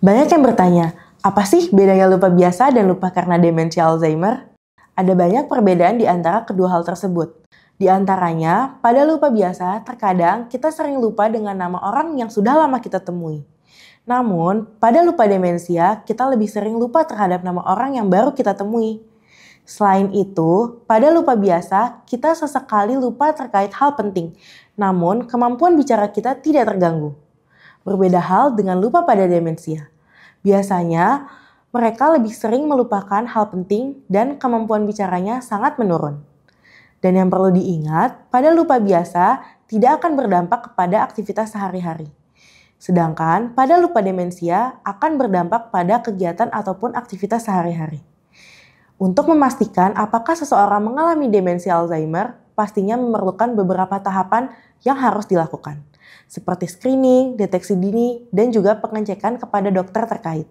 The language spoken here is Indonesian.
Banyak yang bertanya, apa sih bedanya lupa biasa dan lupa karena demensia Alzheimer? Ada banyak perbedaan di antara kedua hal tersebut. Di antaranya, pada lupa biasa, terkadang kita sering lupa dengan nama orang yang sudah lama kita temui. Namun, pada lupa demensia, kita lebih sering lupa terhadap nama orang yang baru kita temui. Selain itu, pada lupa biasa, kita sesekali lupa terkait hal penting. Namun, kemampuan bicara kita tidak terganggu. Berbeda hal dengan lupa pada demensia. Biasanya, mereka lebih sering melupakan hal penting dan kemampuan bicaranya sangat menurun. Dan yang perlu diingat, pada lupa biasa tidak akan berdampak kepada aktivitas sehari-hari. Sedangkan pada lupa demensia akan berdampak pada kegiatan ataupun aktivitas sehari-hari. Untuk memastikan apakah seseorang mengalami demensia Alzheimer, pastinya memerlukan beberapa tahapan yang harus dilakukan seperti screening, deteksi dini, dan juga pengecekan kepada dokter terkait.